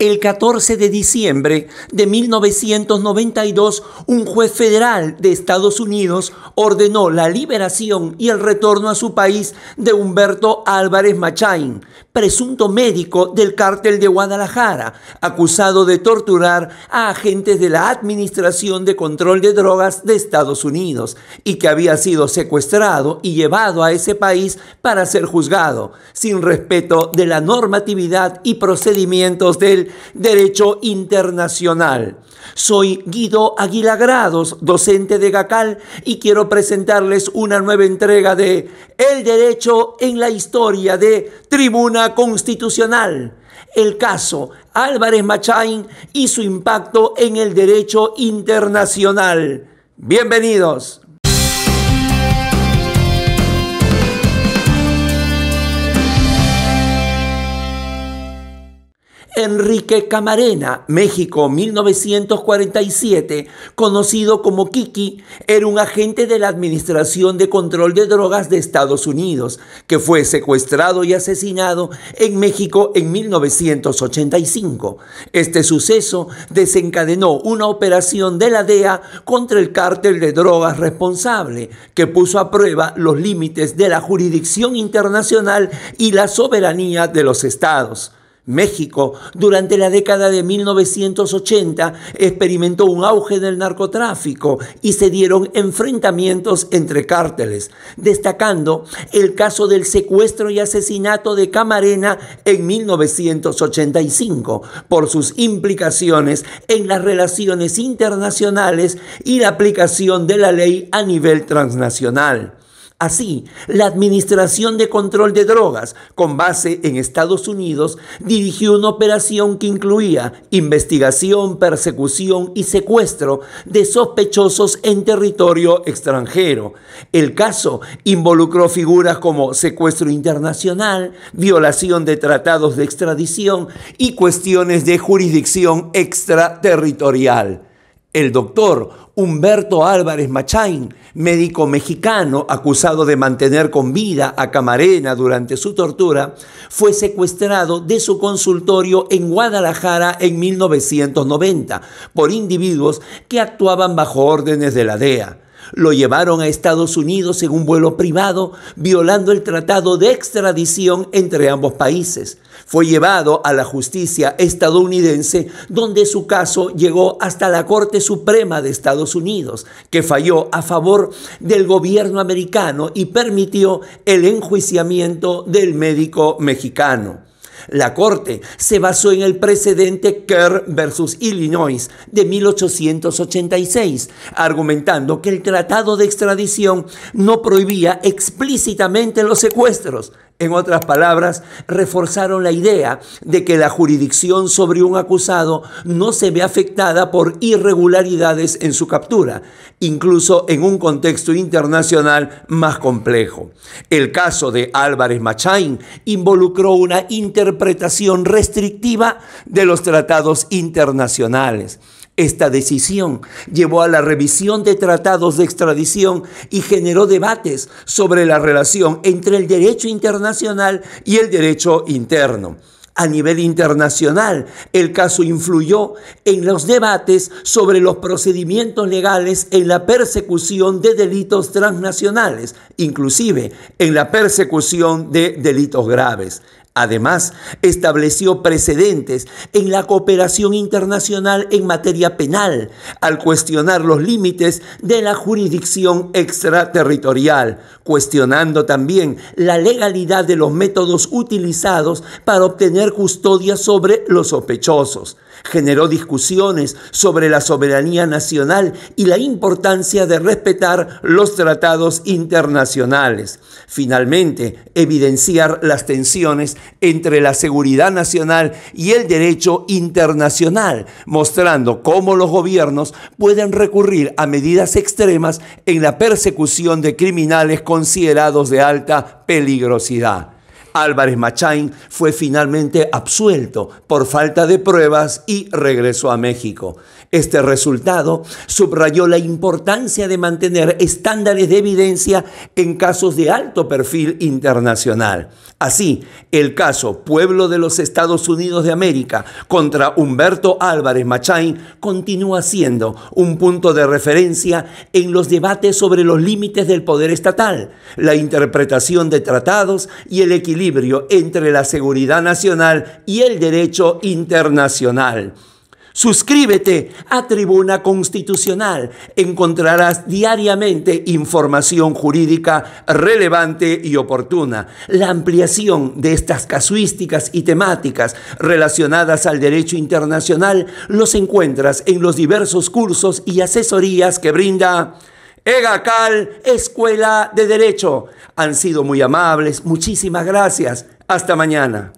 El 14 de diciembre de 1992, un juez federal de Estados Unidos ordenó la liberación y el retorno a su país de Humberto Álvarez Machain, presunto médico del cártel de Guadalajara, acusado de torturar a agentes de la Administración de Control de Drogas de Estados Unidos y que había sido secuestrado y llevado a ese país para ser juzgado, sin respeto de la normatividad y procedimientos del derecho internacional. Soy Guido Aguilagrados, docente de GACAL, y quiero presentarles una nueva entrega de El Derecho en la Historia de Tribuna Constitucional el caso Álvarez Machain y su impacto en el derecho internacional. Bienvenidos. Enrique Camarena, México 1947, conocido como Kiki, era un agente de la Administración de Control de Drogas de Estados Unidos, que fue secuestrado y asesinado en México en 1985. Este suceso desencadenó una operación de la DEA contra el cártel de drogas responsable, que puso a prueba los límites de la jurisdicción internacional y la soberanía de los estados. México, durante la década de 1980, experimentó un auge del narcotráfico y se dieron enfrentamientos entre cárteles, destacando el caso del secuestro y asesinato de Camarena en 1985 por sus implicaciones en las relaciones internacionales y la aplicación de la ley a nivel transnacional. Así, la Administración de Control de Drogas, con base en Estados Unidos, dirigió una operación que incluía investigación, persecución y secuestro de sospechosos en territorio extranjero. El caso involucró figuras como secuestro internacional, violación de tratados de extradición y cuestiones de jurisdicción extraterritorial el doctor Humberto Álvarez Machain, médico mexicano acusado de mantener con vida a Camarena durante su tortura, fue secuestrado de su consultorio en Guadalajara en 1990 por individuos que actuaban bajo órdenes de la DEA. Lo llevaron a Estados Unidos en un vuelo privado, violando el tratado de extradición entre ambos países. Fue llevado a la justicia estadounidense, donde su caso llegó hasta la Corte Suprema de Estados Unidos, que falló a favor del gobierno americano y permitió el enjuiciamiento del médico mexicano. La Corte se basó en el precedente Kerr versus Illinois de 1886, argumentando que el tratado de extradición no prohibía explícitamente los secuestros, en otras palabras, reforzaron la idea de que la jurisdicción sobre un acusado no se ve afectada por irregularidades en su captura, incluso en un contexto internacional más complejo. El caso de Álvarez Machain involucró una interpretación restrictiva de los tratados internacionales. Esta decisión llevó a la revisión de tratados de extradición y generó debates sobre la relación entre el derecho internacional y el derecho interno. A nivel internacional, el caso influyó en los debates sobre los procedimientos legales en la persecución de delitos transnacionales, inclusive en la persecución de delitos graves. Además, estableció precedentes en la cooperación internacional en materia penal al cuestionar los límites de la jurisdicción extraterritorial, cuestionando también la legalidad de los métodos utilizados para obtener custodia sobre los sospechosos. Generó discusiones sobre la soberanía nacional y la importancia de respetar los tratados internacionales. Finalmente, evidenciar las tensiones entre la seguridad nacional y el derecho internacional, mostrando cómo los gobiernos pueden recurrir a medidas extremas en la persecución de criminales considerados de alta peligrosidad. Álvarez Machain fue finalmente absuelto por falta de pruebas y regresó a México. Este resultado subrayó la importancia de mantener estándares de evidencia en casos de alto perfil internacional. Así, el caso Pueblo de los Estados Unidos de América contra Humberto Álvarez Machain continúa siendo un punto de referencia en los debates sobre los límites del poder estatal, la interpretación de tratados y el equilibrio entre la seguridad nacional y el derecho internacional. Suscríbete a Tribuna Constitucional. Encontrarás diariamente información jurídica relevante y oportuna. La ampliación de estas casuísticas y temáticas relacionadas al derecho internacional los encuentras en los diversos cursos y asesorías que brinda EGACAL Escuela de Derecho. Han sido muy amables. Muchísimas gracias. Hasta mañana.